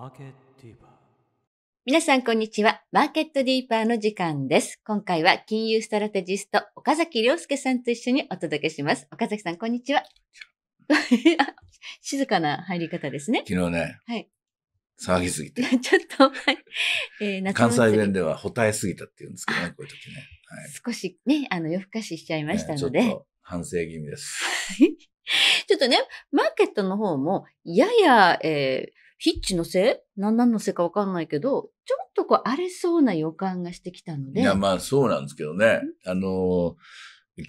マーーー。ケィ皆さん、こんにちは。マーケットディーパーの時間です。今回は金融ストラテジスト、岡崎亮介さんと一緒にお届けします。岡崎さん、こんにちは。静かな入り方ですね。昨日ね。はい。騒ぎすぎて。ちょっと、はい。えー、関西弁では、答えすぎたって言うんですけどね、こういう時ね。はい、少しね、あの、夜更かししちゃいましたので。ね、反省気味です。ちょっとね、マーケットの方も、やや、えー、ヒッチのせい何なんのせいかわかんないけど、ちょっとこう荒れそうな予感がしてきたので。いや、まあそうなんですけどね。あのー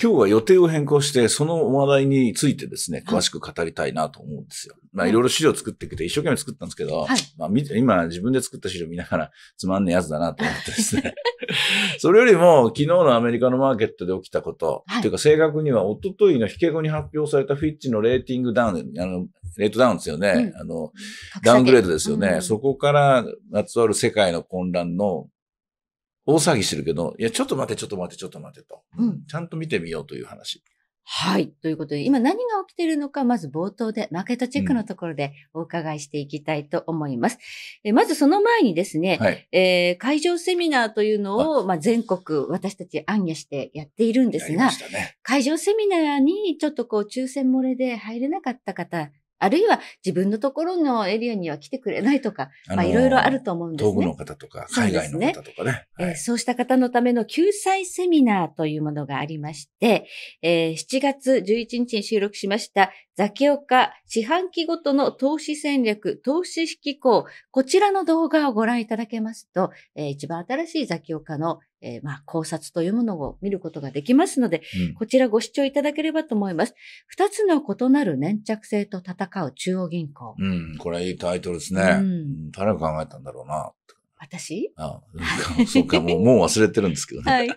今日は予定を変更して、その話題についてですね、詳しく語りたいなと思うんですよ。はい、まあ、いろいろ資料作ってきて、一生懸命作ったんですけど、はい、まあ、今自分で作った資料見ながら、つまんねえやつだなと思ってですね。それよりも、昨日のアメリカのマーケットで起きたこと、はい、というか正確には、おとといの引け後に発表されたフィッチのレーティングダウン、あの、レートダウンですよね。うん、あの、ダウングレードですよね。うん、そこから、まつわる世界の混乱の大騒ぎしてるけど、いや、ちょっと待って、ちょっと待って、ちょっと待ってと。うん、ちゃんと見てみようという話。はい。ということで、今何が起きているのか、まず冒頭で、マーケットチェックのところでお伺いしていきたいと思います。うん、えまずその前にですね、はい、えー、会場セミナーというのを、まあ、全国、私たち暗夜してやっているんですが、ね、会場セミナーにちょっとこう、抽選漏れで入れなかった方、あるいは自分のところのエリアには来てくれないとか、まあいろいろあると思うんですね。東部の方とか、海外の方とかね。そう、ねはい、えー、そうした方のための救済セミナーというものがありまして、えー、7月11日に収録しましたザキオカ四半期ごとの投資戦略、投資式構、こちらの動画をご覧いただけますと、えー、一番新しいザキオカのえー、まあ、考察というものを見ることができますので、うん、こちらご視聴いただければと思います。二つの異なる粘着性と戦う中央銀行。うん、これはいいタイトルですね。うん、誰が考えたんだろうな、私ああ、そうか、もう、もう忘れてるんですけどね。はい。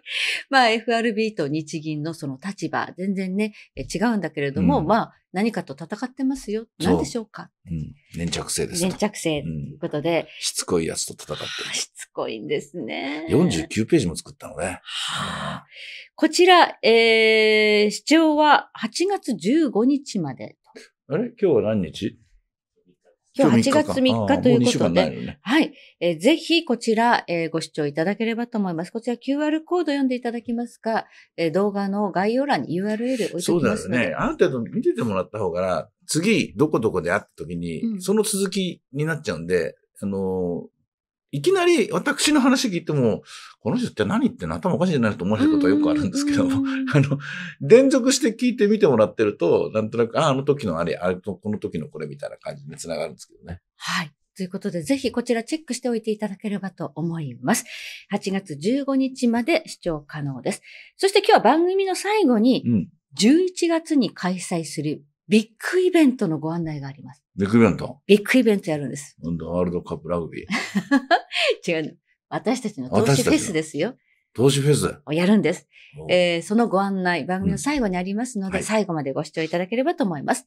まあ、FRB と日銀のその立場、全然ね、違うんだけれども、うん、まあ、何かと戦ってますよ。何でしょうかう、うん、粘着性です粘着性ということで、うん、しつこいやつと戦ってす。しつこいんですね。49ページも作ったのね。はあ、こちら、えー、主張は8月15日まで。あれ今日は何日今日8月3日ということで、ね、はい、えー、ぜひこちら、えー、ご視聴いただければと思います。こちら QR コード読んでいただきますか、えー、動画の概要欄に URL 置いておきますそうですね。ある程度見ててもらった方が、次、どこどこで会った時に、うん、その続きになっちゃうんで、あのいきなり私の話聞いても、この人って何言っての頭おかしいじゃないと思われることはよくあるんですけど、あの、連続して聞いてみてもらってると、なんとなく、あ、あの時のあれ、あれとこの時のこれみたいな感じにつながるんですけどね。はい。ということで、ぜひこちらチェックしておいていただければと思います。8月15日まで視聴可能です。そして今日は番組の最後に、11月に開催するビッグイベントのご案内があります。ビッグイベントビッグイベントやるんです。なんだ、ワールドカップラグビー。違う。私たちの投資フェスですよ。投資フェスをやるんです。えー、そのご案内、番組の最後にありますので、うん最後までご視聴いただければと思います。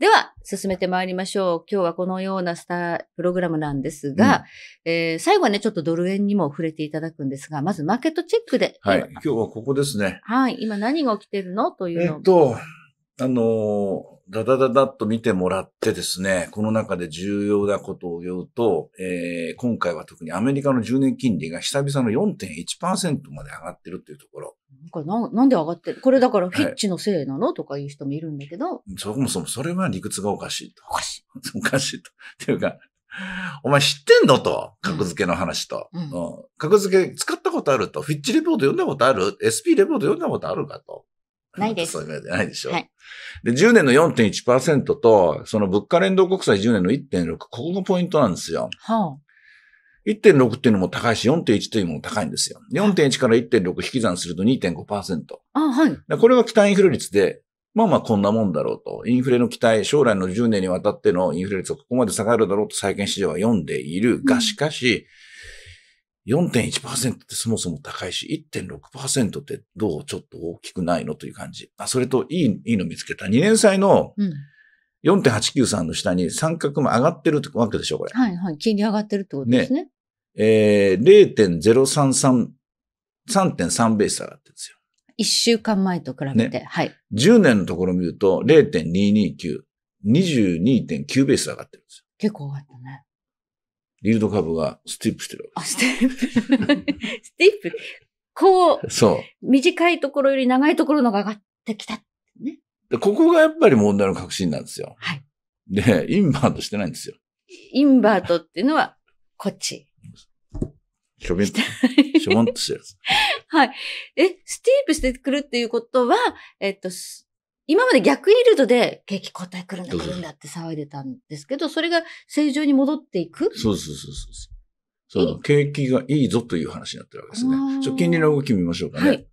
では、進めてまいりましょう。今日はこのようなスタープログラムなんですが、うん、えー、最後はね、ちょっとドル円にも触れていただくんですが、まずマーケットチェックで。はい、今日はここですね。はい、今何が起きてるのというのえっと、あのーダダダダっと見てもらってですね、この中で重要なことを言うと、えー、今回は特にアメリカの10年金利が久々の4.1%まで上がってるっていうところ。これななんで上がってるこれだからフィッチのせいなの、はい、とかいう人もいるんだけど。そもそもそれは理屈がおかしいと。おかしい。おかしいと。っていうか、お前知ってんのと、格付けの話と。うん、うん、格付け使ったことあると。フィッチレポート読んだことある ?SP レポート読んだことあるかと。ないです。そういうでないでしょ。はい。で、10年の4.1%と、その物価連動国債10年の1.6、ここのポイントなんですよ。はあ、1.6っていうのも高いし、4.1というのも高いんですよ。4.1から1.6引き算すると2.5%。あ、はい。これは期待インフレ率で、まあまあこんなもんだろうと。インフレの期待、将来の10年にわたってのインフレ率はここまで下がるだろうと債券市場は読んでいるが、しかし、うん4.1%ってそもそも高いし、1.6%ってどうちょっと大きくないのという感じ。あ、それといい、いいの見つけた。2年債の4.893の下に三角も上がってるってわけでしょ、これ。はいはい。金利上がってるってことですね。ねえー、0.033、3.3ベース上がってるんですよ。1週間前と比べて、ね、はい。10年のところを見ると0.229、22.9ベース上がってるんですよ。結構上がったね。リールドカーブがスティップしてるわけです。ステップ。スティップ。こう、そう。短いところより長いところのが上がってきた、ね。で、ここがやっぱり問題の核心なんですよ。はい。で、インバートしてないんですよ。インバートっていうのは、こっち。しょびんと、しょぼんとしてるはい。え、スティープしてくるっていうことは、えっと、今まで逆イールドで景気後退来るんだ来るんだって騒いでたんですけど、それが正常に戻っていくそうそうそうそう。そ景気がいいぞという話になってるわけですね。ちょ金利の動き見ましょうかね。はい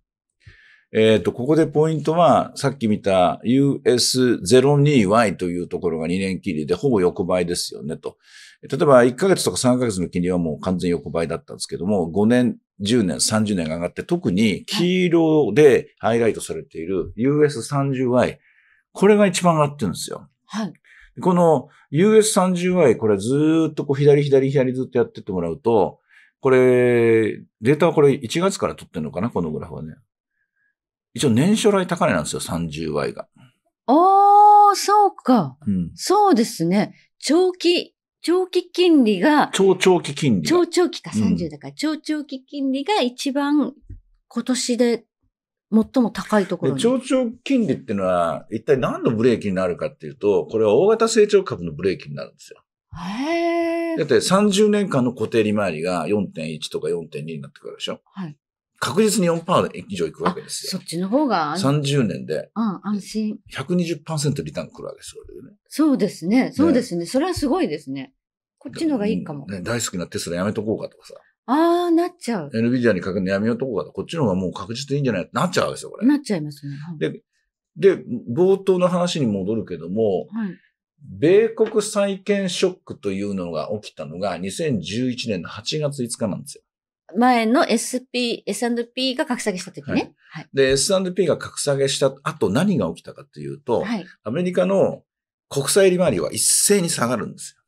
えっ、ー、と、ここでポイントは、さっき見た US02Y というところが2年切りで、ほぼ横ばいですよね、と。例えば1ヶ月とか3ヶ月の金利はもう完全横ばいだったんですけども、5年、10年、30年が上がって、特に黄色でハイライトされている US30Y、これが一番上がってるんですよ。はい。この US30Y、これずっとこう左左左ずっとやってってもらうと、これ、データはこれ1月から取ってるのかなこのグラフはね。一応年初来高値なんですよ、30 y が。おー、そうか。うん、そうですね。長期、長期金利が。超長期金利。超長期か、30だから、うん、超長期金利が一番今年で最も高いところに。長長金利っていうのは、一体何のブレーキになるかっていうと、これは大型成長株のブレーキになるんですよ。へだって30年間の固定利回りが4.1とか4.2になってくるでしょ。はい。確実に4%以上いくわけですよ。そっちの方が。30年で。うん、安心。120%リターンくるわけですよ、ね。そうですね。そうですね、それはすごいですね。こっちの方がいいかも。ね、大好きなテスラやめとこうかとかさ。ああ、なっちゃう。NVIDIA にかけるのやめようとこうかとこっちの方がもう確実でいいんじゃないなっちゃうわけですよ、これ。なっちゃいますね。で、で、冒頭の話に戻るけども、はい、米国債券ショックというのが起きたのが2011年の8月5日なんですよ。前の SP、S&P が格下げした時ね。はい、で、S&P が格下げした後何が起きたかというと、はい、アメリカの国債利回りは一斉に下がるんですよ。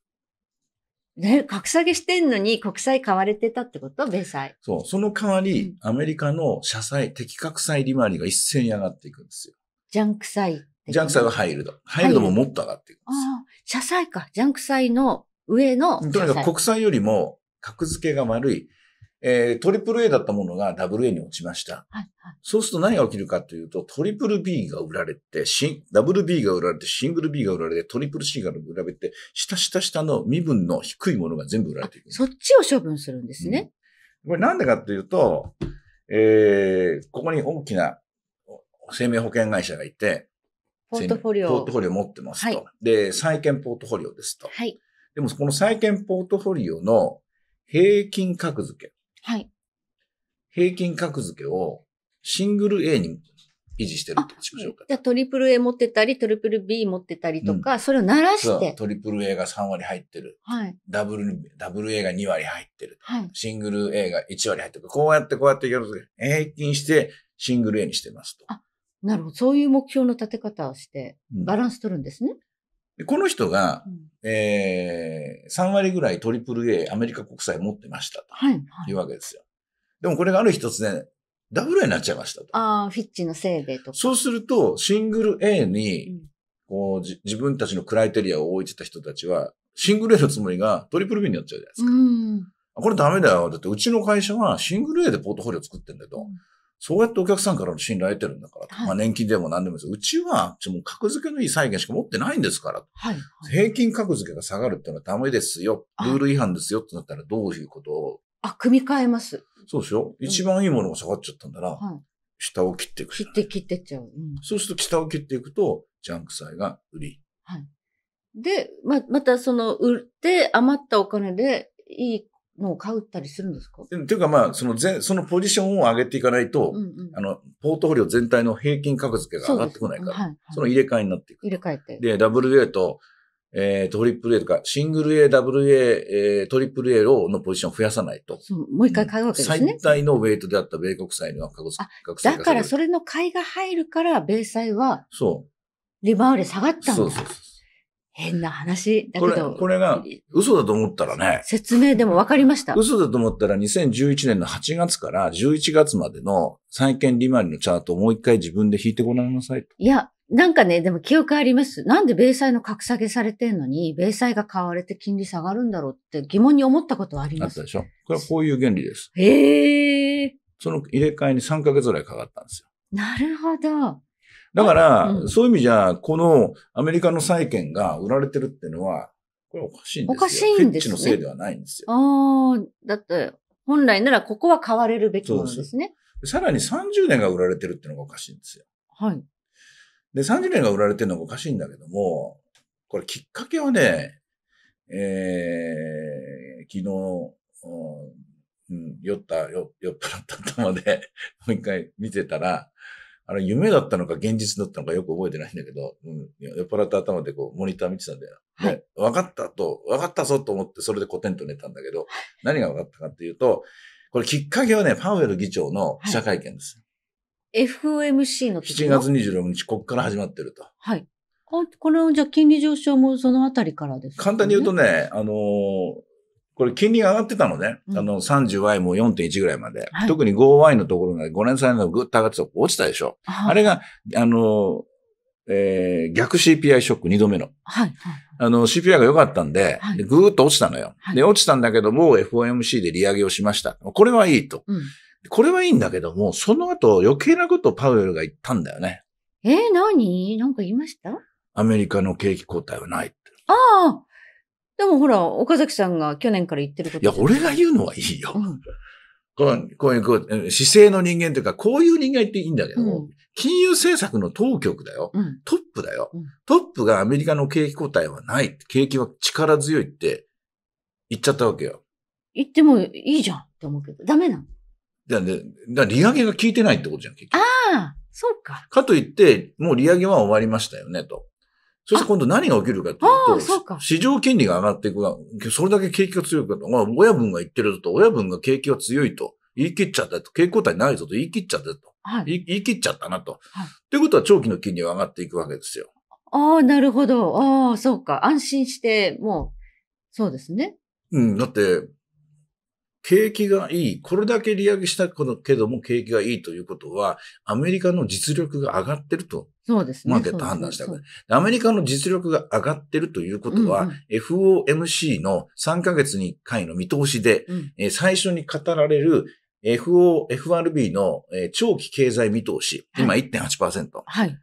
ね、格下げしてんのに国債買われてたってこと米債。そう。その代わり、うん、アメリカの社債、適格債利回りが一斉に上がっていくんですよ。ジャンク債、ジャンク債はハイルド。ハイルドももっと上がっていくんですよ。ああ、社債か。ジャンク債の上の。とにかく国債よりも格付けが悪いえー、トリプル A だったものがダブル A に落ちました。はいはい、そうすると何が起きるかというと、トリプル B が売られて、ダブル B が売られて、シングル B が売られて、トリプル C が売られて、下下下の身分の低いものが全部売られていく。そっちを処分するんですね。うん、これなんでかというと、えー、ここに大きな生命保険会社がいて、ポートフォリオ。ポートフォリオ持ってますと。はい、で、債券ポートフォリオですと。はい。でも、この債券ポートフォリオの平均格付け。はい。平均格付けをシングル A に維持してるってしましょうか。じゃあトリプル A 持ってたり、トリプル B 持ってたりとか、うん、それを鳴らして。トリプル A が3割入ってる。はい。ダブル、ダブル A が2割入ってる。はい。シングル A が1割入ってる。こうやってこうやってやると、平均してシングル A にしてますと。あ、なるほど。そういう目標の立て方をして、バランス取るんですね。うんでこの人が、うん、えー、3割ぐらい AAA アメリカ国債持ってましたと、はい、いうわけですよ。でもこれがある日突然、ダブル A になっちゃいましたと。ああ、フィッチのせいでとそうすると、シングル A に、こう、じ、自分たちのクライテリアを置いてた人たちは、シングル A のつもりがトリプル B になっちゃうじゃないですか。うん、これダメだよ。だってうちの会社はシングル A でポートフォリオ作ってんだと。うんそうやってお客さんからの信頼を得てるんだから、はい、まあ年金でも何でもですうちは、ちょ格付けのいい債権しか持ってないんですから、はい、平均格付けが下がるってのはダメですよ、ルール違反ですよってなったらどういうことを。あ、組み替えます。そうですよ。一番いいものが下がっちゃったんだら、うん、下を切っていく、切って切ってっちゃう、うん、そうすると下を切っていくと、ジャンク債が売り。はい。で、ま、またその売って余ったお金でいいのを買うったりするんですかっていうかまあ、そのそのポジションを上げていかないと、うんうん、あの、ポートフォリオ全体の平均格付けが上がってこないから、そはいはい、その入れ替えになっていく。入れ替えて。で、WA と、えー、トリプル A とか、シングル A、WA、えー、トリプル A のポジションを増やさないと。そう、もう一回買うわけですね。最大のウェイトであった米国債の格付けが。だから、それの買いが入るから、米債は、そう。利回り下がったんだ。そうそうそう。変な話だけど。これ、これが嘘だと思ったらね。説明でも分かりました。嘘だと思ったら2011年の8月から11月までの債券利回りのチャートをもう一回自分で引いてごらんなさいと。いや、なんかね、でも記憶あります。なんで米債の格下げされてんのに、米債が買われて金利下がるんだろうって疑問に思ったことはあります。あったでしょ。これはこういう原理です。へえ。その入れ替えに3ヶ月ぐらいかかったんですよ。なるほど。だから、うん、そういう意味じゃ、このアメリカの債券が売られてるっていうのは、これおかしいんですよ。おかしいんです、ね、フェッチのせいではないんですよ。ああ、だって、本来ならここは買われるべきものですねす。さらに30年が売られてるっていうのがおかしいんですよ。はい。で、30年が売られてるのがおかしいんだけども、これきっかけはね、えー、昨日、うん、酔った、酔っ払った頭で、もう一回見てたら、あの、夢だったのか現実だったのかよく覚えてないんだけど、うん、酔っ払った頭でこう、モニター見てたんだよ。はい。分かったと、分かったぞと思って、それでコテンと寝たんだけど、何が分かったかっていうと、これきっかけはね、パウエル議長の記者会見です。はい、FOMC の記者 ?7 月26日、ここから始まってると。はい。これはじゃあ金利上昇もそのあたりからですか、ね、簡単に言うとね、あのー、これ金利が上がってたのね。あの、30Y も4.1ぐらいまで。特に 5Y のところが5年債のぐっと上がってた落ちたでしょ。はい、あれが、あの、えー、逆 CPI ショック2度目の。はい。あの、CPI が良かったんで、でぐーっと落ちたのよ、はい。で、落ちたんだけども、FOMC で利上げをしました。これはいいと。うん、これはいいんだけども、その後余計なことをパウエルが言ったんだよね。えー、何なんか言いましたアメリカの景気後退はないああ、でもほら、岡崎さんが去年から言ってること。いや、俺が言うのはいいよ。うん、このこういう、こう、姿勢の人間というか、こういう人間っていいんだけど、うん、金融政策の当局だよ。うん、トップだよ、トップがアメリカの景気後退はない。景気は力強いって言っちゃったわけよ。言ってもいいじゃんって思うけど、ダメなのだね、だ利上げが効いてないってことじゃん、結局。ああ、そうか。かといって、もう利上げは終わりましたよね、と。そして今度何が起きるかというと、市場金利が上がっていくが、それだけ景気が強いかと、まあ、親分が言ってると、親分が景気が強いと、言い切っちゃったと、気交代ないぞと言い切っちゃったと、はい、言い切っちゃったなと。はい、いうことは長期の金利は上がっていくわけですよ。ああ、なるほど。ああ、そうか。安心して、もう、そうですね。うん、だって、景気がいい。これだけ利上げしたけども景気がいいということは、アメリカの実力が上がってるとそうですね。マーケット判断したくない。アメリカの実力が上がってるということは、うんうん、FOMC の3ヶ月に1回の見通しで、うん、え最初に語られる FO、FRB の、えー、長期経済見通し、今1.8%。はい。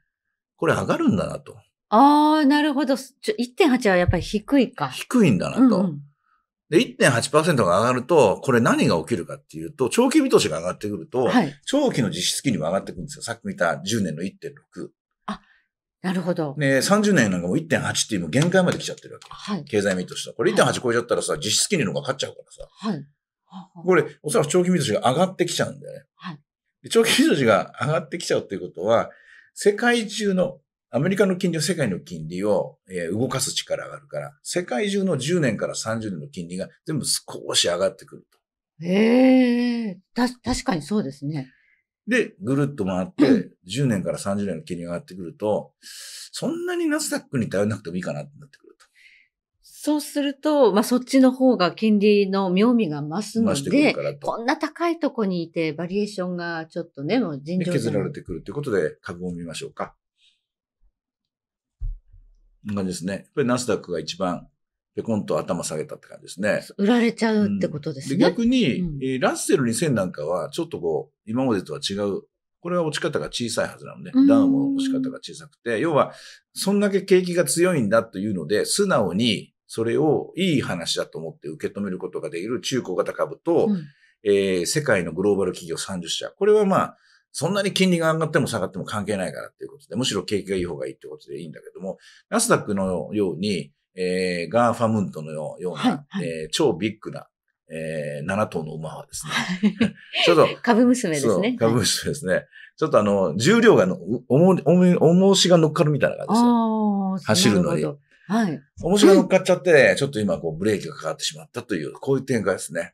これ上がるんだなと。ああ、なるほど。1.8はやっぱり低いか。低いんだなと。うんうんで、1.8%が上がると、これ何が起きるかっていうと、長期見通しが上がってくると、はい、長期の実質金利も上がってくるんですよ。さっき見た10年の1.6。なるほど。ね、30年なんかもう1.8っていう限界まで来ちゃってるわけ。はい、経済見通しの。これ1.8超えちゃったらさ、実質金利の方が勝っちゃうからさ。はい。これ、おそらく長期見通しが上がってきちゃうんだよね。はい。で長期見通しが上がってきちゃうっていうことは、世界中の、アメリカの金利は世界の金利を、えー、動かす力があるから、世界中の10年から30年の金利が全部少し上がってくると。ええー、た、確かにそうですね。で、ぐるっと回って、10年から30年の金利が上がってくると、そんなにナスダックに頼らなくてもいいかなってなってくると。そうすると、まあ、そっちの方が金利の妙味が増すので、こんな高いとこにいて、バリエーションがちょっとね、もう尋常削られてくるということで、株を見ましょうか。こんな感じですね。やっぱりナスダックが一番ペコンと頭下げたって感じですね。売られちゃうってことですね。うん、逆に、うん、ラッセル2000なんかは、ちょっとこう、今までとは違う、これは落ち方が小さいはずなのね。ダウンの落ち方が小さくて、要は、そんだけ景気が強いんだというので、素直に、それをいい話だと思って受け止めることができる中古型株と、うん、えー、世界のグローバル企業30社。これはまあ、そんなに金利が上がっても下がっても関係ないからっていうことで、むしろ景気がいい方がいいってことでいいんだけども、ナスダックのように、えー、ガーファムントのような、はいはい、えー、超ビッグな、えー、7頭の馬はですね。ちょっと。株娘ですね。株娘ですね。ちょっとあの、重量がの、重、重、重しが乗っかるみたいな感じですよ。走るのに。はい。重しが乗っかっちゃって、ちょっと今こうブレーキがかかってしまったという、こういう展開ですね。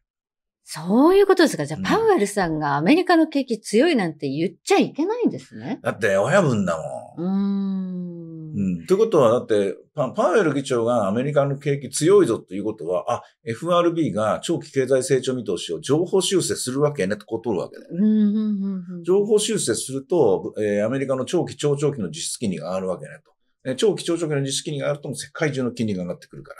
そういうことですか。じゃあ、パウエルさんがアメリカの景気強いなんて言っちゃいけないんですね。うん、だって、親分だもん。うん。うん。ということは、だってパ、パウエル議長がアメリカの景気強いぞということは、あ、FRB が長期経済成長見通しを情報修正するわけねとことるわけだよ、ね、情報修正すると、えー、アメリカの長期長長期の実質金利が上がるわけねと。長期長長期の実質金利が上がると、も世界中の金利が上がってくるから。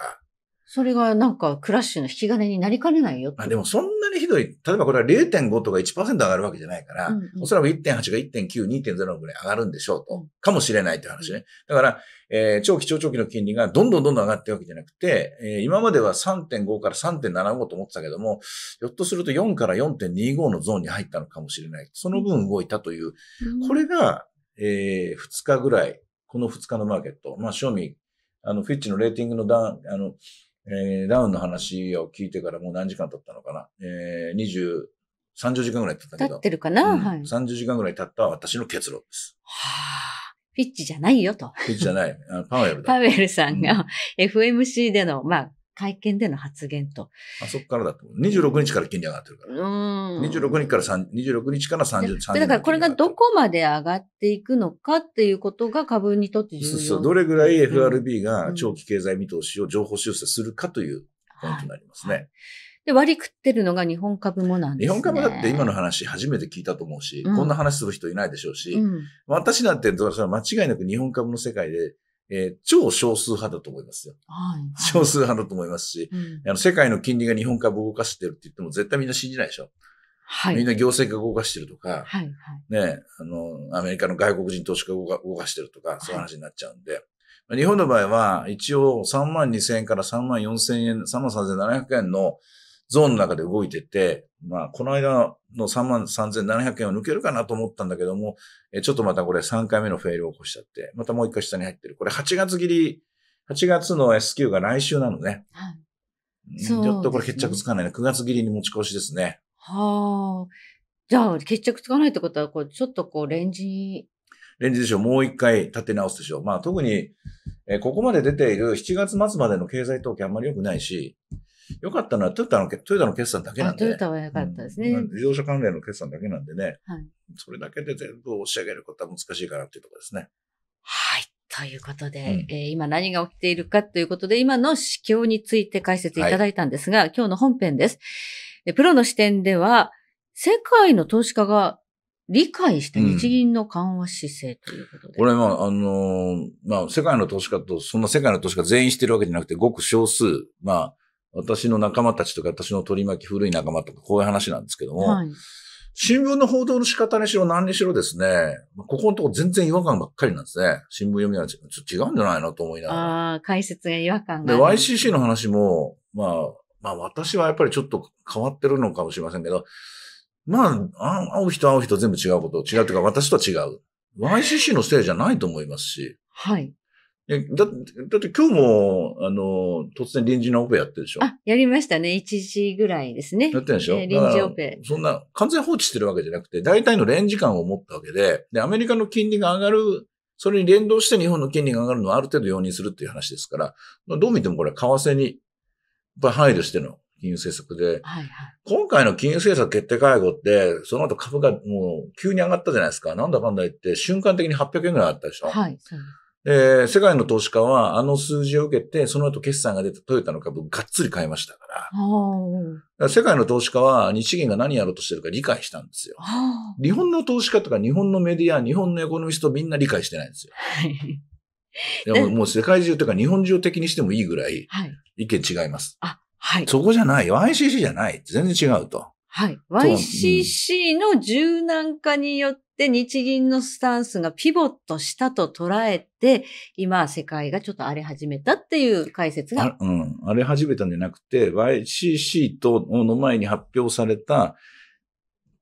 それがなんかクラッシュの引き金になりかねないよまあでもそんなにひどい、例えばこれは0.5とか1%上がるわけじゃないから、うんうん、おそらく1.8が1.9、2.0ぐらい上がるんでしょうと、かもしれないという話ね。だから、えー、長期長長期の金利がどんどんどんどん上がってるわけじゃなくて、えー、今までは3.5から3.75と思ってたけども、ひょっとすると4から4.25のゾーンに入ったのかもしれない。その分動いたという、うん、これが、えー、2日ぐらい、この2日のマーケット、まあ、正味、あの、フィッチのレーティングの段、あの、えー、ダウンの話を聞いてからもう何時間経ったのかな。えー、20、30時間ぐらい経ったけど。経ってるかな、うん、はい。30時間ぐらい経った私の結論です。はあ。フィッチじゃないよと。フィッチじゃない。パウエルだ。パウエルさんが FMC での、まあ、会見での発言と。あそこからだと。26日から金利上がってるから。うん。26日から3、26日から30、3だからこれがどこまで上がっていくのかっていうことが株にとって重要。そうそう。どれぐらい FRB が長期経済見通しを情報修正するかというポイントになりますね。うんはい、で割り食ってるのが日本株もなんです、ね、日本株だって今の話初めて聞いたと思うし、うん、こんな話する人いないでしょうし、うん、私なんてそれは間違いなく日本株の世界でえー、超少数派だと思いますよ。はい、少数派だと思いますし、うん、あの世界の金利が日本株を動かしてるって言っても絶対みんな信じないでしょ。はい、みんな行政が動かしてるとか、はいはい、ね、あの、アメリカの外国人投資家が動かしてるとか、そういう話になっちゃうんで、はい日本の場合は、一応3万2000円から3万4000円、3万3700円のゾーンの中で動いてて、まあ、この間の3万3700円を抜けるかなと思ったんだけども、えちょっとまたこれ3回目のフェイルを起こしちゃって、またもう一回下に入ってる。これ8月切り、8月の S q が来週なのね。はい。ちょっとこれ決着つかないね。9月切りに持ち越しですね。はあ。じゃあ、決着つかないってことは、こう、ちょっとこう、レンジに。レンジでしょ。もう一回立て直すでしょ。まあ、特に、えここまで出ている7月末までの経済統計あんまり良くないし、良かったのはトヨタの、トヨタの決算だけなんで、ね、トヨタは良かったですね、うん、自動車関連の決算だけなんでね、はい、それだけで全部押し上げることは難しいかなっていうところですね。はい。ということで、うん、えー、今何が起きているかということで、今の市況について解説いただいたんですが、はい、今日の本編です。プロの視点では、世界の投資家が理解した日銀の緩和姿勢ということで。これ、うん、あ、あのー、まあ、世界の投資家と、そんな世界の投資家全員してるわけじゃなくて、ごく少数、まあ、私の仲間たちとか、私の取り巻き古い仲間とか、こういう話なんですけども、はい、新聞の報道の仕方にしろ何にしろですね、ここのとこ全然違和感ばっかりなんですね。新聞読みはちょっと違うんじゃないのと思いながら。ああ、解説が違和感が。で、YCC の話も、まあ、まあ私はやっぱりちょっと変わってるのかもしれませんけど、まあ、会う人会う人全部違うこと、違うというか私とは違う。YCC のせいじゃないと思いますし。はい。だだって今日も、あの、突然臨時のオペやってるでしょあ、やりましたね。1時ぐらいですね。やってるでしょ、えー、臨時オペ。そんな、完全放置してるわけじゃなくて、大体のレンジ感を持ったわけで、で、アメリカの金利が上がる、それに連動して日本の金利が上がるのをある程度容認するっていう話ですから、どう見てもこれ為替に、やっぱ配慮しての金融政策で、はいはい、今回の金融政策決定会合って、その後株がもう急に上がったじゃないですか。なんだかんだ言って瞬間的に800円ぐらいあったでしょ。はい、そうえ世界の投資家は、あの数字を受けて、その後決算が出たトヨタの株をがっつり買いましたから。から世界の投資家は、日銀が何やろうとしてるか理解したんですよ。日本の投資家とか、日本のメディア、日本のエコノミストみんな理解してないんですよ。でも、もう世界中というか日本中的にしてもいいぐらい、意見違います。はい、あ、はい。そこじゃないよ。ICC じゃない。全然違うと。はい。YCC の柔軟化によって日銀のスタンスがピボットしたと捉えて、今世界がちょっと荒れ始めたっていう解説が。うん。荒れ始めたんじゃなくて、YCC との前に発表された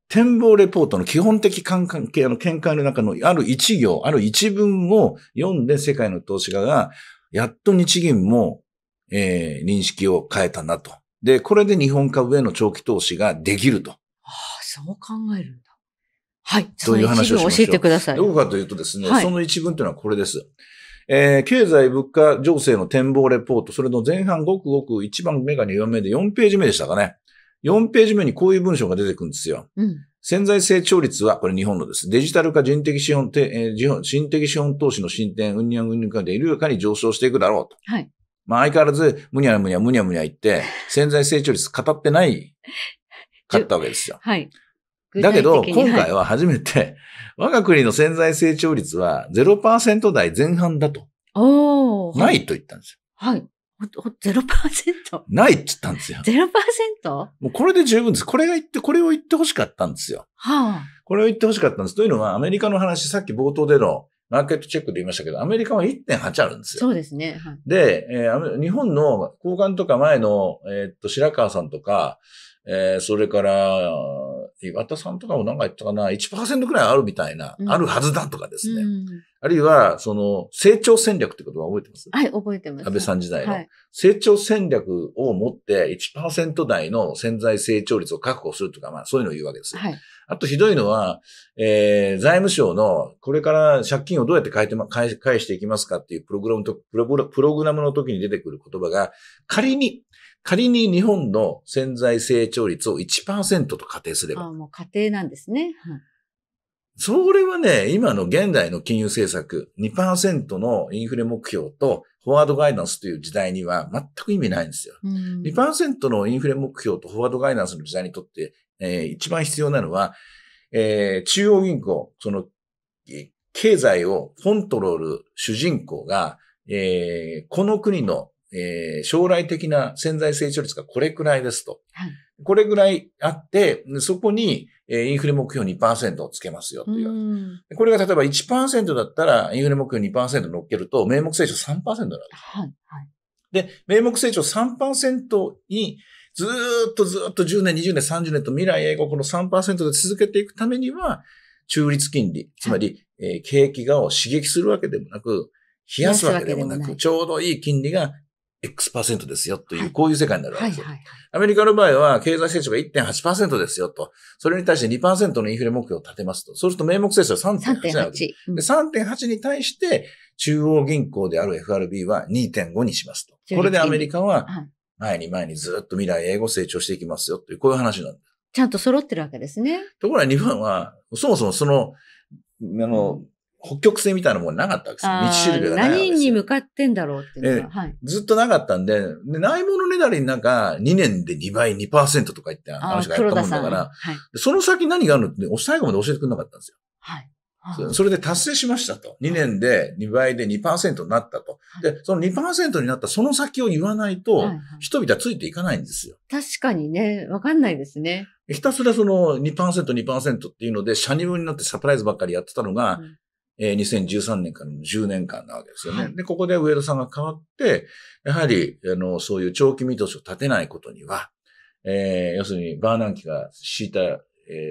展望レポートの基本的関係、あの、見解の中のある一行、ある一文を読んで世界の投資家が、やっと日銀も、えー、認識を変えたなと。で、これで日本株への長期投資ができると。ああ、そう考えるんだ。はい。ういう話をしましょ教えてください。どうかというとですね、はい、その一文というのはこれです。えー、経済物価情勢の展望レポート、それの前半ごくごく1番目が2番目で4ページ目でしたかね。4ページ目にこういう文章が出てくるんですよ。うん、潜在成長率は、これ日本のです。デジタル化人的資本、えー、人的資本投資の進展、うんにゃんうんにゃんかで緩やかに上昇していくだろうと。はい。まあ相変わらず、むにゃむにゃむにゃむにゃ言って、潜在成長率語ってないか ったわけですよ。はい。だけど、今回は初めて、我が国の潜在成長率は0%台前半だと。おないと言ったんですよ。はい。0%? ないって言ったんですよ。0%? もうこれで十分です。これが言って、これを言ってほしかったんですよ。はあ、これを言ってほしかったんです。というのは、アメリカの話、さっき冒頭でのマーケットチェックで言いましたけど、アメリカは1.8あるんですよ。そうですね。はい、で、えー、日本の交換とか前の、えー、っと、白川さんとか、えー、それから、岩田さんとかもなんか言ったかな、1%くらいあるみたいな、うん、あるはずだとかですね。うん、あるいは、その、成長戦略って言葉覚えてますはい、覚えてます。安倍さん時代の。はい、成長戦略を持って1%台の潜在成長率を確保するとか、まあそういうのを言うわけですはい、あとひどいのは、えー、財務省のこれから借金をどうやって変えて、ま、返していきますかっていうプログラムと、プログラムの時に出てくる言葉が、仮に仮に日本の潜在成長率を1%と仮定すれば。あもう仮定なんですね。それはね、今の現代の金融政策、2%のインフレ目標とフォワードガイダンスという時代には全く意味ないんですよ。うん、2%のインフレ目標とフォワードガイダンスの時代にとって、えー、一番必要なのは、えー、中央銀行、その、経済をコントロール主人公が、えー、この国のえー、将来的な潜在成長率がこれくらいですと。はい、これぐらいあって、そこに、えー、インフレ目標2%をつけますよという。うん、これが例えば1%だったら、インフレ目標2%乗っけると、名目成長3%になる。はい。はい、で、名目成長3%に、ずっとずっと10年、20年、30年と未来英語この3%で続けていくためには、中立金利、つまり、はい、えー、景気がを刺激するわけでもなく、冷やすわけでもなく、なちょうどいい金利が X% ですよという、こういう世界になるわけです、はいはいアメリカの場合は、経済成長が1.8%ですよと。それに対して2%のインフレ目標を立てますと。そうすると名目成長は3.8なわけです。3.8に対して、中央銀行である FRB は2.5にしますと。これでアメリカは、前に前にずっと未来英語成長していきますよという、こういう話なんです。ちゃんと揃ってるわけですね。ところが日本は、そもそもその、あの、うん北極星みたいなもんなかったんですよ。道しるべがない何に向かってんだろうっていうのは、はい、ずっとなかったんで、でないものねだりになんか2年で2倍2%とか言って話がやったもんだから、はい、その先何があるのって最後まで教えてくれなかったんですよ。はいそ。それで達成しましたと。2年で2倍で2%になったと。で、その2%になったその先を言わないと、人々はついていかないんですよ。確かにね、わかんないですね。ひたすらその2%、2%っていうので、シャニになってサプライズばっかりやってたのが、うんえー、2013年からの10年間なわけですよね。はい、で、ここで上田さんが変わって、やはり、あの、そういう長期見通しを立てないことには、えー、要するにバーナンキが敷いた、え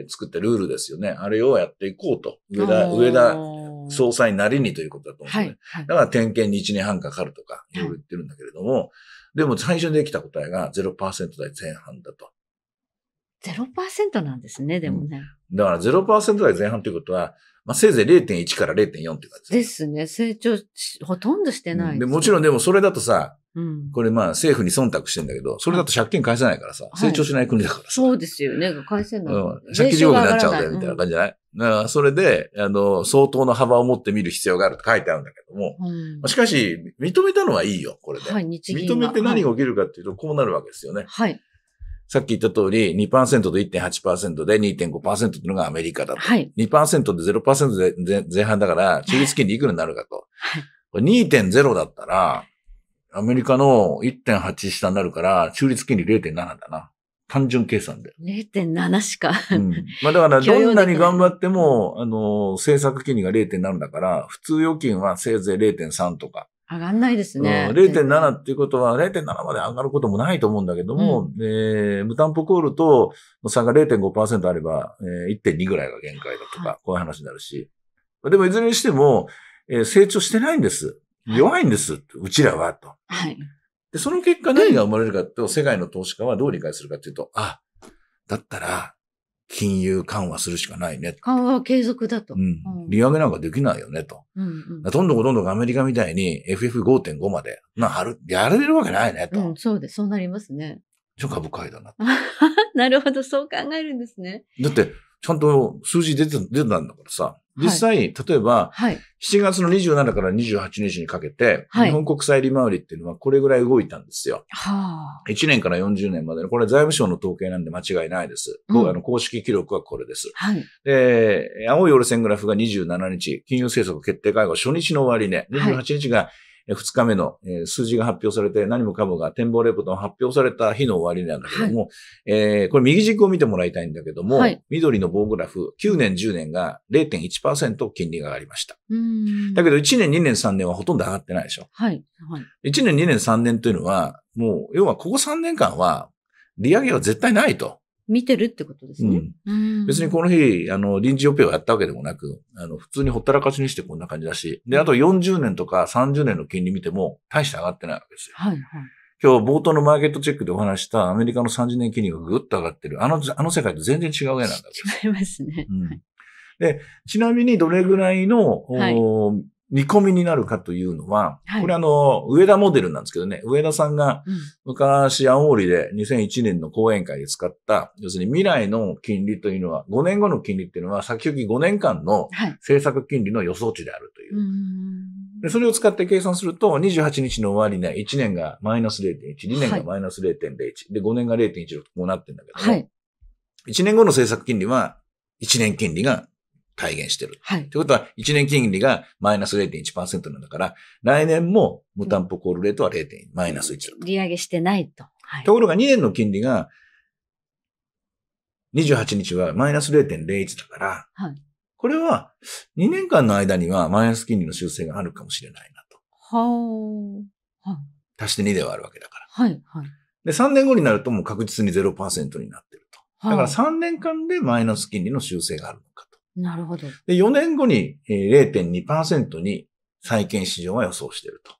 ー、作ったルールですよね。あれをやっていこうと。上田、上田総裁なりにということだと思うんですね。はいはい、だから点検に1年半かかるとか、いろいろ言ってるんだけれども、でも最初にできた答えが0%台前半だと。0%なんですね、でもね。うん、だから0%台前半ということは、まあ、せいぜい0.1から0.4って感じです。ですね。成長ほとんどしてないで、で。もちろんでもそれだとさ、うん、これまあ政府に忖度してんだけど、それだと借金返せないからさ、はい、成長しない国だからさ。そうですよね。返せない。うん、借金地になっちゃうんだよ、みたいな感じじゃない、うん、だからそれで、あの、相当の幅を持って見る必要があると書いてあるんだけども、うん、しかし、認めたのはいいよ、これで。はい、日銀認めて何が起きるかっていうと、こうなるわけですよね。はい。さっき言った通り2%と1.8%で2.5%ていうのがアメリカだと。はい、2%で0%で前半だから中立金利いくらになるかと。はい、これ2.0だったら、アメリカの1.8下になるから中立金利0.7だな。単純計算で。0.7しか、うん。まあだからどんなに頑張っても、あの、政策金利が0.7だから、普通預金はせいぜい0.3とか、上がんないですね。うん、0.7っていうことは、0.7まで上がることもないと思うんだけども、うん、えー、無担保コールと差が0.5%あれば、えー、1.2ぐらいが限界だとか、はい、こういう話になるし。でもいずれにしても、えー、成長してないんです。弱いんです。はい、うちらは、と。はい。で、その結果何が生まれるかと、世界の投資家はどう理解するかというと、あ、だったら、金融緩和するしかないね。緩和継続だと。うん。利上げなんかできないよね、と。うんうん、どんどんどんどんアメリカみたいに FF5.5 まで、な、はる、やられるわけないね、と。うん、そうです。そうなりますね。ちょ、株買いだな。なるほど、そう考えるんですね。だって、ちゃんと数字出て、出てたんだからさ。実際、はい、例えば、はい、7月の27から28日にかけて、はい、日本国債利回りっていうのはこれぐらい動いたんですよ。はあ、1年から40年までの、これ財務省の統計なんで間違いないです。うん、あの公式記録はこれです。はい、で、青い折れ線グラフが27日、金融政策決定会合初日の終わ値、ね、28日が2日目の数字が発表されて、何もかもが展望レポートが発表された日の終わりなんだけども、はい、えー、これ右軸を見てもらいたいんだけども、はい、緑の棒グラフ、9年、10年が0.1%金利が上がりました。だけど1年、2年、3年はほとんど上がってないでしょ。はい。はい、1年、2年、3年というのは、もう、要はここ3年間は、利上げは絶対ないと。見てるってことですね。うん、別にこの日、あの、臨時オペをやったわけでもなく、あの、普通にほったらかしにしてこんな感じだし、で、あと40年とか30年の金利見ても、大して上がってないわけですよ。はいはい。今日冒頭のマーケットチェックでお話したアメリカの30年金利がぐっと上がってる。あの、あの世界と全然違う絵なんだけど。違いますね。うん、で、ちなみにどれぐらいの、はい、見込みになるかというのは、はい、これあの、上田モデルなんですけどね、上田さんが昔、青森で2001年の講演会で使った、要するに未来の金利というのは、5年後の金利っていうのは、先行き5年間の政策金利の予想値であるという。はい、でそれを使って計算すると、28日の終わりね、1年がマイナス0.1、2年がマイナス0.01、はい、で、5年が0.16こうなってんだけども、はい、1年後の政策金利は、1年金利が体現してる。はい。ということは、1年金利がマイナス0.1%なんだから、来年も無担保コールレートは0.1、マイナス1だと。利上げしてないと。はい、ところが2年の金利が、28日はマイナス0.01だから、はい、これは2年間の間にはマイナス金利の修正があるかもしれないなと。はあ。は足して2ではあるわけだから。はい、はい。で、3年後になるともう確実に0%になってると。だから3年間でマイナス金利の修正があるのかと。なるほど。で、4年後に0.2%に債券市場は予想していると。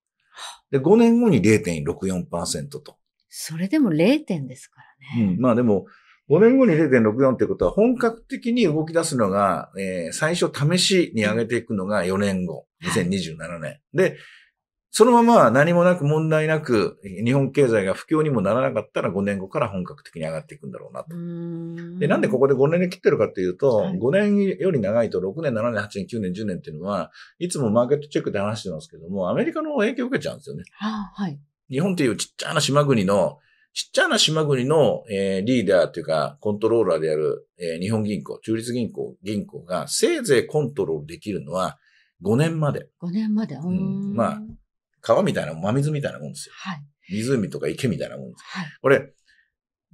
で、5年後に0.64%と。それでも0点ですからね。うん、まあでも、5年後に0.64ってことは本格的に動き出すのが、えー、最初試しに上げていくのが4年後、2027年。はい、で、そのまま何もなく問題なく、日本経済が不況にもならなかったら5年後から本格的に上がっていくんだろうなと。で、なんでここで5年で切ってるかっていうと、はい、5年より長いと6年、7年、8年、9年、10年っていうのは、いつもマーケットチェックで話してますけども、アメリカの影響を受けちゃうんですよね。あはい、日本っていうちっちゃな島国の、ちっちゃな島国の、えー、リーダーというか、コントローラーである、えー、日本銀行、中立銀行、銀行がせいぜいコントロールできるのは5年まで。5年まで。うん、まあ川みたいな、真水みたいなもんですよ。はい、湖とか池みたいなもんです。はい、これ、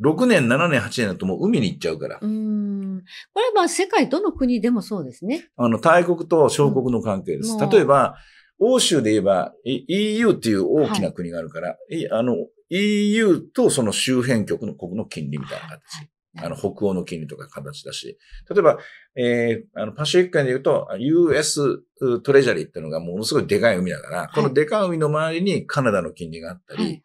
6年、7年、8年だともう海に行っちゃうから。うん。これはまあ世界どの国でもそうですね。あの、大国と小国の関係です。うん、例えば、欧州で言えば EU っていう大きな国があるから、はい、あの EU とその周辺局の国の金利みたいな形。はいあの、北欧の金利とか形だし、例えば、えー、あの、パシフィック海で言うと、US トレジャリーってのがものすごいでかい海だから、はい、このでかい海の周りにカナダの金利があったり、はい、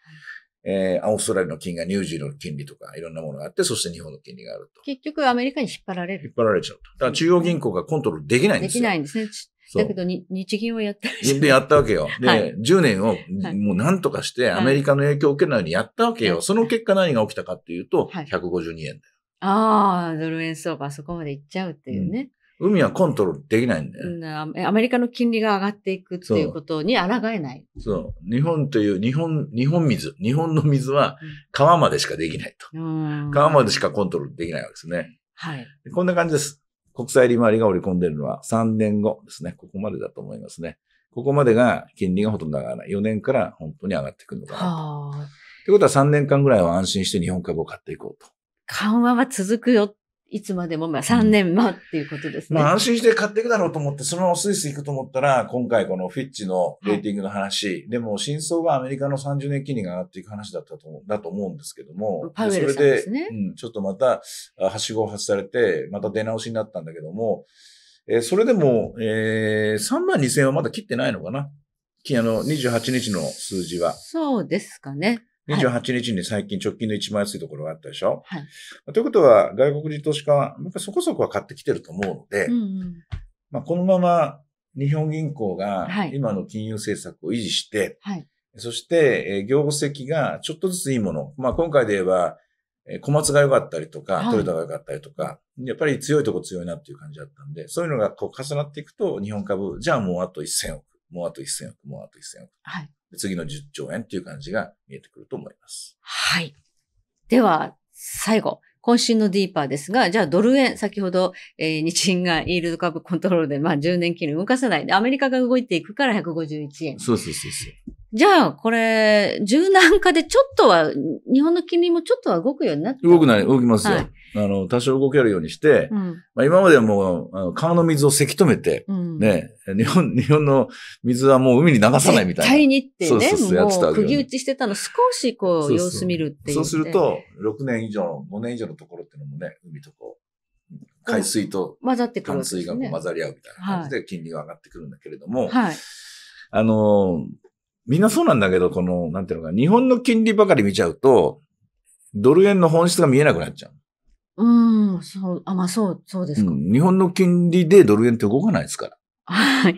えー、オーストラリアの金利がニュージーランドの金利とか、いろんなものがあって、そして日本の金利があると。結局、アメリカに引っ張られる。引っ張られちゃうと。だから中央銀行がコントロールできないんですよ。できないんですね。だけどに、日銀をやったで、やったわけよ。で、はい、10年をもう何とかしてアメリカの影響を受けないようにやったわけよ。はい、その結果何が起きたかっていうと、152円だよ。ああ、ドル円相場、そこまで行っちゃうっていうね。うん、海はコントロールできないんだよ、うん、アメリカの金利が上がっていくっていうことに抗えない。そう。日本という、日本、日本水、日本の水は川までしかできないと。うん、川までしかコントロールできないわけですね。はい。こんな感じです。国債利回りが織り込んでるのは3年後ですね。ここまでだと思いますね。ここまでが金利がほとんど上がらない。4年から本当に上がってくるのかなと。ということは3年間ぐらいは安心して日本株を買っていこうと。緩和は続くよ。いつまでも、まあ3年間っていうことですね。まあ安心して買っていくだろうと思って、そのままスイス行くと思ったら、今回このフィッチのレーティングの話、はい、でも真相はアメリカの30年金利が上がっていく話だったと思う、だと思うんですけども、パウエルさんですね。それで、うん、ちょっとまた、はしごを外されて、また出直しになったんだけども、えー、それでも、えー、3万2000はまだ切ってないのかなあの、28日の数字は。そうですかね。28日に最近直近の一番安いところがあったでしょ、はい、ということは、外国人投資家は、そこそこは買ってきてると思うので、うんうん、まあ、このまま日本銀行が今の金融政策を維持して、はい、そして、業績がちょっとずついいもの、まあ、今回で言えば、小松が良かったりとか、トヨタが良かったりとか、はい、やっぱり強いとこ強いなっていう感じだったんで、そういうのがこう重なっていくと、日本株、じゃあもうあと1000億もうあと1000億、もうあと1000億。はい。次の10兆円っていう感じが見えてくると思います。はい。では、最後。今週のディーパーですが、じゃあドル円、先ほど、えー、日銀がイールド株コントロールで、まあ10年金利動かさない。アメリカが動いていくから151円。そうそうそうそう。じゃあ、これ、柔軟化でちょっとは、日本の金利もちょっとは動くようになって動くな、い、動きますよ、はい。あの、多少動けるようにして、うん、まあ、今まではもう、あの川の水をせき止めて、うん、ね、日本、日本の水はもう海に流さないみたいな。絶対にってね、そうそうそうやってた、う、釘打ちしてたの少しこう、様子見るっていうそうすると、6年以上、5年以上のところっていうのもね、海とこう、海水と混ざって淡水が混ざり合うみたいな感じで金利が上がってくるんだけれども、はい、あの、みんなそうなんだけど、この、なんていうのか、日本の金利ばかり見ちゃうと、ドル円の本質が見えなくなっちゃう。うん、そう、あ、まあそう、そうですか、うん。日本の金利でドル円って動かないですから。はい。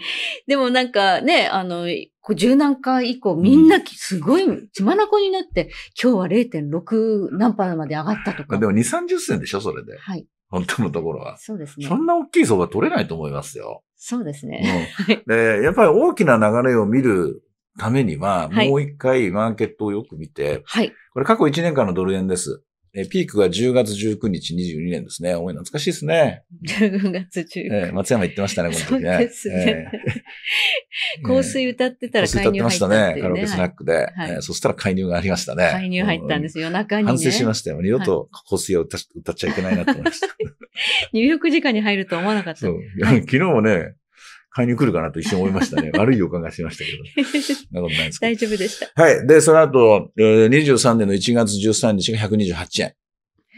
でもなんかね、あの、柔軟化以降、みんなすごい血眼になって、今日は0.6何パーまで上がったとか。でも2、30銭でしょ、それで。はい。本当のところは。そうですね。そんな大きい相場取れないと思いますよ。そうですね。うん、で、やっぱり大きな流れを見るためには、もう一回マーケットをよく見て、はい。これ過去1年間のドル円です。えピークが10月19日22年ですね。おい、懐かしいですね。10月19日。えー、松山行ってましたね、この時ね。そうですね。えー、香水歌ってたら介入入った、ね、香水歌ってましたね、カラオケスナックで。はい、えー、そしたら介入がありましたね。介入入ったんですよ、夜中に、ね、反省しましたよ。二度と香水を歌,、歌っちゃいけないなと思いました。入浴時間に入ると思わなかった。そう。昨日もね、買いに来るかなと一瞬思いましたね。悪い予感がしましたけど。なことないです大丈夫でした。はい。で、その後、23年の1月13日が128円。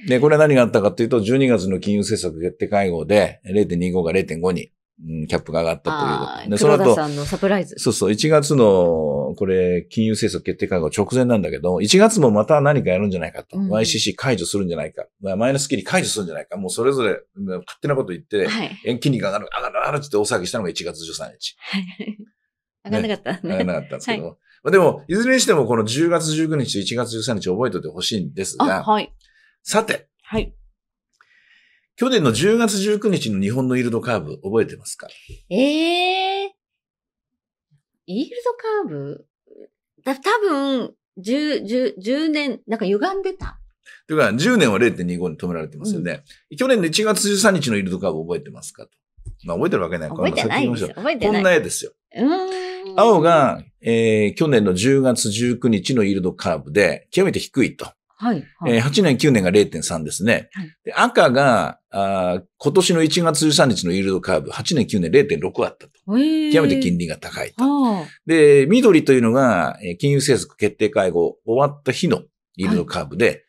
で、これは何があったかというと、12月の金融政策決定会合で、0.25が0.5にキャップが上がったという。で、その後。さんのサプライズ。そうそう、1月の、これ、金融政策決定会合直前なんだけど、1月もまた何かやるんじゃないかと。うん、YCC 解除するんじゃないか。まあ、マイナス金利解除するんじゃないか。もうそれぞれ、勝手なこと言って、はい、円金利が上がる、上がる、上がるって大騒ぎしたのが1月13日。はい。上がんなかった、ね、上がんなかったんですけど。はい、まあでも、いずれにしてもこの10月19日と1月13日覚えておいてほしいんですが、はい、さて、はい、去年の10月19日の日本のイールドカーブ、覚えてますかええー、イールドカーブた多分、10、10、10年、なんか歪んでた。というか、10年は0.25に止められてますよね。うん、去年の1月13日のイールドカーブ覚えてますかと。まあ、覚えてるわけない。覚えてないですよ。覚えてない。こんな絵ですよ。青が、えー、去年の10月19日のイールドカーブで、極めて低いと。はい、はい、えー、8年、9年が0.3ですね。はい、で赤が、あ今年の1月13日のイールドカーブ、8年9年0.6あったと。極めて金利が高いと。で、緑というのが、金融政策決定会合終わった日のイールドカーブで、はい、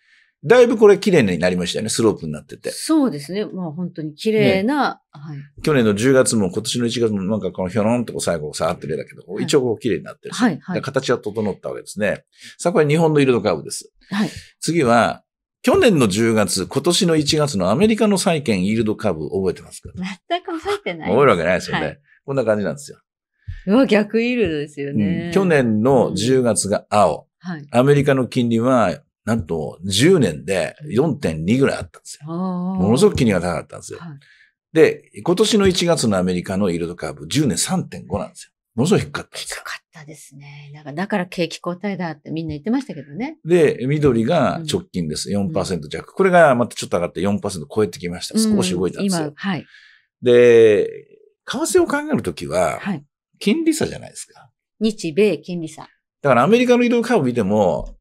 だいぶこれ綺麗になりましたよね、スロープになってて。そうですね。もう本当に綺麗な、ね、はい、去年の10月も今年の1月もなんかこのひょろんと最後触ってるだけど、はい、一応こう綺麗になってる。はい、はい、形は整ったわけですね。さあこれ日本のイールドカーブです。はい、次は、去年の10月、今年の1月のアメリカの債券イールドカーブ覚えてますか全く覚えてない。覚えるわけないですよね。はい、こんな感じなんですよ。逆イールドですよね、うん、去年の10月が青、うんアメリカの金利は、なんと10年で4.2ぐらいあったんですよ。ものすごく金利が高かったんですよ。はい、で、今年の1月のアメリカのイールドカーブ、10年3.5なんですよ。ものすごい低かった。低かったですね。だから景気後退だってみんな言ってましたけどね。で、緑が直近です。4%弱。うん、これがまたちょっと上がって4%超えてきました。少し動いたんですよ。うん、今はい、で、為替を考えるときは、金利差じゃないですか。日米金利差。だからアメリカの移動株見ても、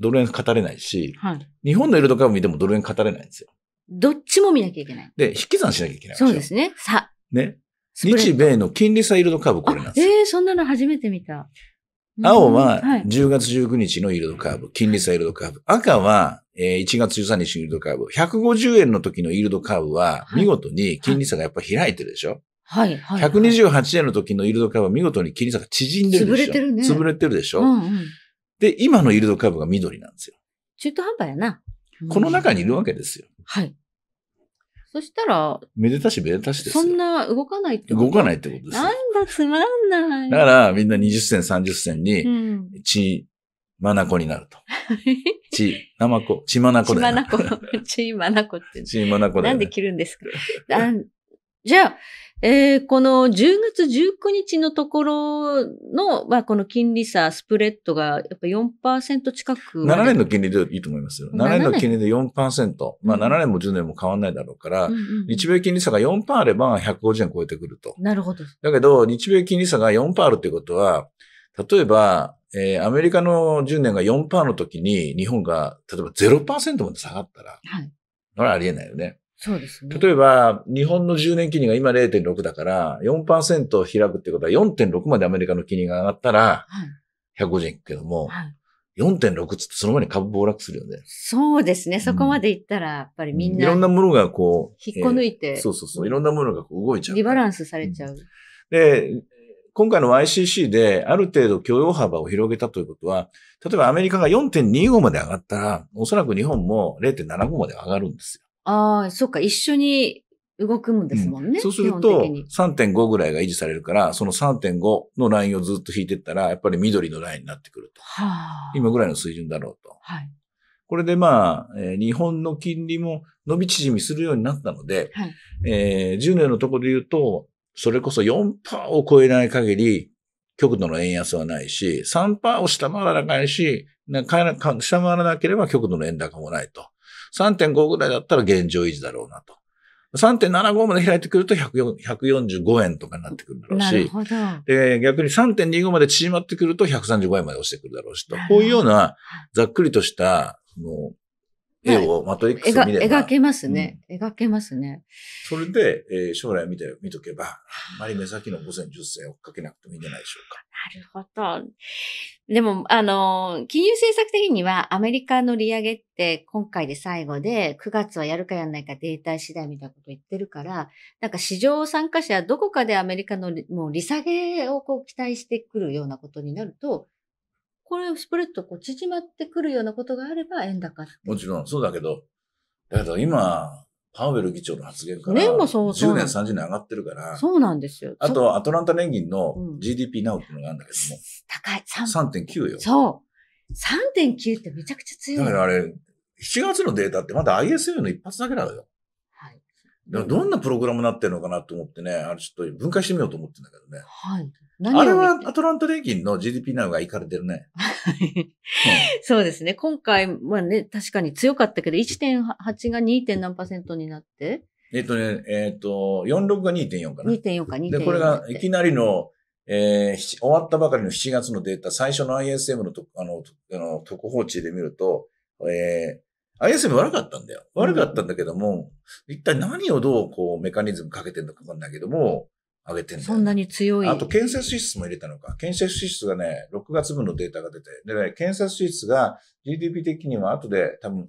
ドル円語れないし、はい、日本のイールド株見てもドル円語れないんですよ。どっちも見なきゃいけない。で、引き算しなきゃいけないそうですね。さ。ね。日米の金利差イールドカーブこれなんですよ。ええー、そんなの初めて見た。青は10月19日のイールドカーブ、金利差イールドカーブ。赤は1月13日のイールドカーブ。150円の時のイールドカーブは見事に金利差がやっぱ開いてるでしょはい、はい。128円の時のイールドカーブは見事に金利差が縮んでるでしょ潰れてるね。潰れてるでしょ、うんうん、で、今のイールドカーブが緑なんですよ。中途半端やな。この中にいるわけですよ。はい。そしたら、めでたしめでたしですよ。そんな動かないってこと動かないってことですよ。なんだ、つまんない。だから、みんな20銭、30銭に、うん、ち、まなこになると。ち、なまこ、ちまなこだよちまなこ、ちまなこって。ちまなこだよ、ね。なんで切るんですか。じゃあ、えー、この10月19日のところの、まあ、この金利差、スプレッドがやっぱ4%近く。7年の金利でいいと思いますよ。7年の金利で4%。まあ7年も10年も変わらないだろうから、うんうん、日米金利差が4%あれば150円超えてくると。なるほど。だけど、日米金利差が4%あるってことは、例えば、えー、アメリカの10年が4%の時に日本が、例えば0%まで下がったら、はい、これはありえないよね。そうですね。例えば、日本の10年金利が今0.6だから、4%開くってことは4.6までアメリカの金利が上がったら、150円いくけども、はい、4.6つってその前に株暴落するよね。そうですね。そこまでいったら、やっぱりみんな、うん、いろんなものがこう、引っこ抜いて、えー、そうそうそう。いろんなものがこう動いちゃう。リバランスされちゃう。うん、で、今回の y c c である程度許容幅を広げたということは、例えばアメリカが4.25まで上がったら、おそらく日本も0.75まで上がるんですよ。ああ、そっか、一緒に動くんですもんね。うん、そうすると、3.5ぐらいが維持されるから、その3.5のラインをずっと引いていったら、やっぱり緑のラインになってくると。はあ、今ぐらいの水準だろうと。はい、これでまあ、えー、日本の金利も伸び縮みするようになったので、はいえー、10年のところで言うと、それこそ4%を超えない限り、極度の円安はないし、3%を下回らないし、下回らなければ極度の円高もないと。3.5ぐらいだったら現状維持だろうなと。3.75まで開いてくると145円とかになってくるだろうし、で逆に3.25まで縮まってくると135円まで落ちてくるだろうしと、こういうようなざっくりとしたその絵を、マトリックス見れば、描けますね、うん、描けますね。それで、えー、将来見て、見とけば、あんまり目先の午前10銭追っかけなくてもいいんじゃないでしょうか。なるほど。でも、あの、金融政策的にはアメリカの利上げって今回で最後で、9月はやるかやらないかデータ次第みたいなこと言ってるから、なんか市場参加者はどこかでアメリカのもう利下げをこう期待してくるようなことになると、これをスプレッドこう縮まってくるようなことがあれば円高。もちろん、そうだけど、だけど今、パウエル議長の発言から、年もそう10年、30年上がってるから、そうなんですよ。あと、アトランタ年銀の GDP ナウっていうのがあるんだけども、うん、高い。3.9よ。そう。3.9ってめちゃくちゃ強い。だからあれ、7月のデータってまだ ISM の一発だけなのよ。どんなプログラムになってるのかなと思ってね、あれちょっと分解してみようと思ってんだけどね。はい。あれはアトランい連銀の GDP なのがいかれてるね。はい。そうですね。今回はね、確かに強かったけど、1.8が 2. 何パーセントになって。えっとね、えっ、ー、と、46が2.4かな。2.4か、2.4。で、これがいきなりの、えー、終わったばかりの7月のデータ、最初の ISM のとあのあの特報値で見ると、えー、ISM 悪かったんだよ。悪かったんだけども、うん、一体何をどうこうメカニズムかけてるのかわかんないけども、上げてんだよ、そんなに強い。あと建設支出も入れたのか。建設支出がね、6月分のデータが出て、で、ね、建設支出が GDP 的には後で多分、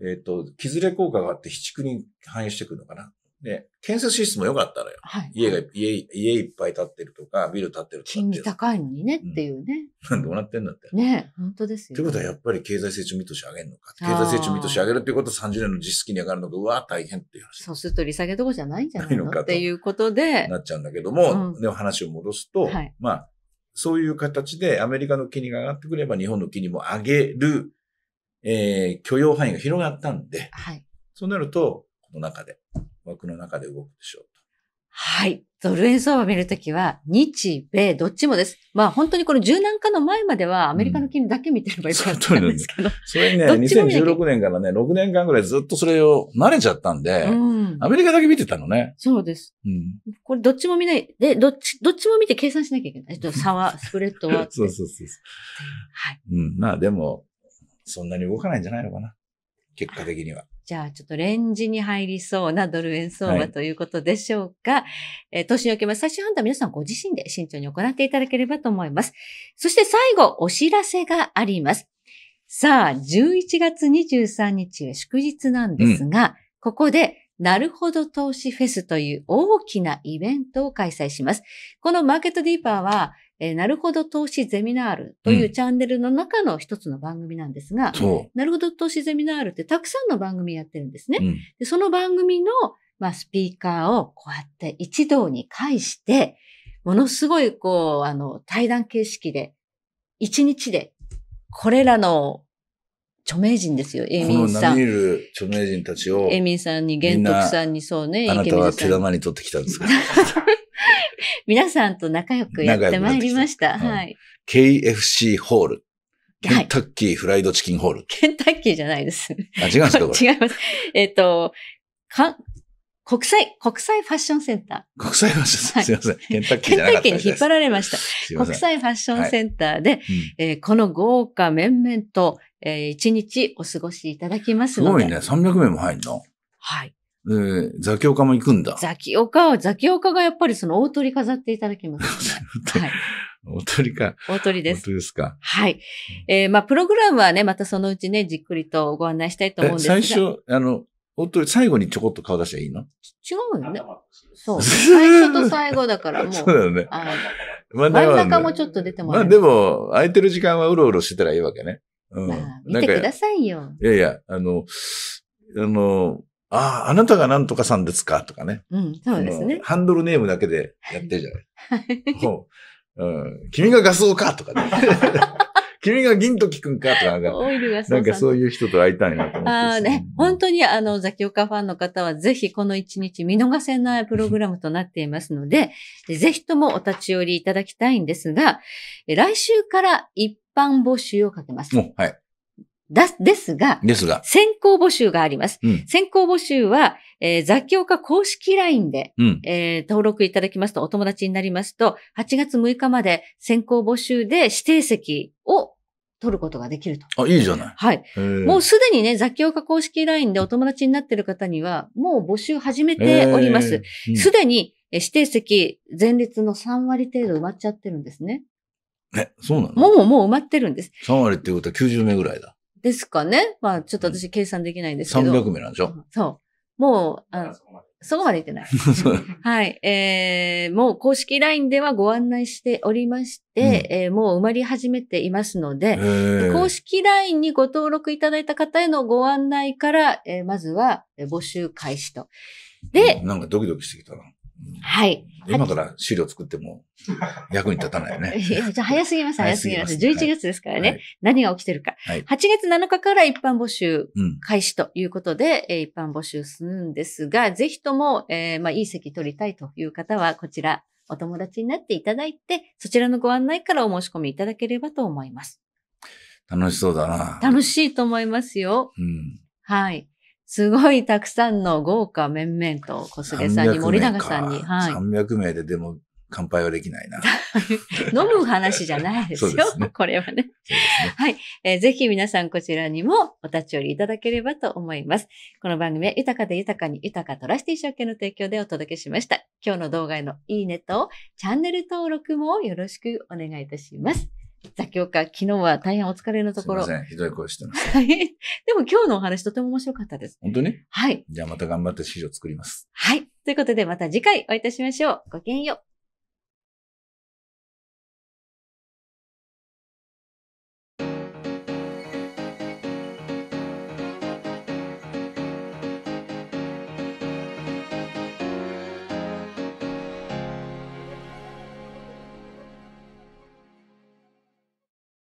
えっ、ー、と、きずれ効果があって、非築に反映してくるのかな。ね、建設支出も良かったのよ。はい、家が、家、家いっぱい建ってるとか、ビル建ってるとか。金利高いのにねっていうね。うん、どうなってんだって。ね、本当ですよ、ね。ということはやっぱり経済成長見通し上げるのか。経済成長見通し上げるっていうことは30年の実績に上がるのか、うわ、大変っていう話。そうすると利下げどこじゃないんじゃないのかっていうことで。なっちゃうんだけども、うん、でも話を戻すと、はい、まあ、そういう形でアメリカの金利が上がってくれば日本の金利も上げる、えー、許容範囲が広がったんで、はい、そうなると、の中で、枠の中で動くでしょうと。はい。ドル円相場見るときは、日米、どっちもです。まあ本当にこの柔軟化の前までは、アメリカの金利だけ見てればいいと思うんですけど。うん、それにね、2016年からね、6年間ぐらいずっとそれを慣れちゃったんで、うん、アメリカだけ見てたのね。そうです。うん、これどっちも見ない。で、どっち、どっちも見て計算しなきゃいけない。えっと、差は、スプレッドは。そうそうそうはい。うん。まあでも、そんなに動かないんじゃないのかな。結果的には。じゃあちょっとレンジに入りそうなドル円相場ということでしょうか。はい、えー、投資におけます最終判断皆さんご自身で慎重に行っていただければと思います。そして最後、お知らせがあります。さあ、11月23日は祝日なんですが、うん、ここでなるほど投資フェスという大きなイベントを開催します。このマーケットディーパーは、えー、なるほど投資ゼミナールというチャンネルの中の一つの番組なんですが、うん、なるほど投資ゼミナールってたくさんの番組やってるんですね。うん、でその番組の、まあ、スピーカーをこうやって一堂に会して、ものすごいこう、あの、対談形式で、一日で、これらの著名人ですよ、エミンさん。こる著名人たちを。エミンさんに、玄徳さんに、そうね、あなたは手玉に取ってきたんですか 皆さんと仲良くやってまいりました。はい。KFC ホール。ケンタッキーフライドチキンホール。はい、ケンタッキーじゃないです。あ、違うんですか違います。えっ、ー、と、か、国際、国際ファッションセンター。国際ファッションセンター。すいません。ケンタッキーじゃなかったケンタッキーに引っ張られました。国際ファッションセンターで、はい、えー、この豪華面々と、えー、一日お過ごしいただきますので。すごいね。300名も入るのはい。えー、ザキオカも行くんだ。ザキオカは、ザキオカがやっぱりその大鳥飾っていただきます、ね、はい。大鳥か。大鳥です。大鳥ですか。はい。えー、まあ、プログラムはね、またそのうちね、じっくりとご案内したいと思うんですが。最初、あの、大鳥、最後にちょこっと顔出したいいの違うよね。そう。最初と最後だからもう。そうだよね。真ん中もちょっと出てもらえまあでも、空いてる時間はうろうろしてたらいいわけね。うん。まあ、見てくださいよ。いやいや、あの、あの、ああ、あなたが何とかさんですかとかね。うん、そうですね。ハンドルネームだけでやってるじゃない。はい、う君がガスオかとかね。君が銀時くんかとかなんか、オイルがなんかそういう人と会いたいなと思って、ね。ああね、本当にあの、ザキオカファンの方はぜひこの一日見逃せないプログラムとなっていますので、ぜひともお立ち寄りいただきたいんですが、来週から一般募集をかけます。はい。だ、ですが、ですが、先行募集があります。うん、先行募集は、えー、雑教科公式 LINE で、うん、えー、登録いただきますと、お友達になりますと、8月6日まで先行募集で指定席を取ることができると。あ、いいじゃない。はい。もうすでにね、雑教科公式 LINE でお友達になっている方には、もう募集始めております。すで、うん、に指定席、前列の3割程度埋まっちゃってるんですね。え、そうなのもうもう埋まってるんです。3割っていうことは90名ぐらいだ。ですかね。まあ、ちょっと私計算できないんですけど。300名なんでしょ、うそう。もう、あの、そこまで行ってない。はい。えー、もう公式 LINE ではご案内しておりまして、うん、えー、もう埋まり始めていますので、公式 LINE にご登録いただいた方へのご案内から、えー、まずは募集開始と。で、なんかドキドキしてきたな。うん、はい。今から資料作っても役に立たないよね。いや、じゃ早すぎます、早すぎます。11月ですからね、はい、何が起きてるか、はい。8月7日から一般募集開始ということで、うん、一般募集するんですが、ぜひとも、えー、まあ、いい席取りたいという方は、こちら、お友達になっていただいて、そちらのご案内からお申し込みいただければと思います。楽しそうだな。楽しいと思いますよ。うん。はい。すごいたくさんの豪華面々と小菅さんに森永さんに。はい、300名ででも乾杯はできないな。飲む話じゃないですよ。すね、これはね。ねはい、えー、ぜひ皆さんこちらにもお立ち寄りいただければと思います。この番組は豊かで豊かに豊かとらして一生懸命の提供でお届けしました。今日の動画へのいいねとチャンネル登録もよろしくお願いいたします。座教科、昨日は大変お疲れのところ。すみません、ひどい声してます。はい。でも今日のお話とても面白かったです。本当にはい。じゃあまた頑張って資料作ります。はい。ということでまた次回お会いいたしましょう。ごきげんよう。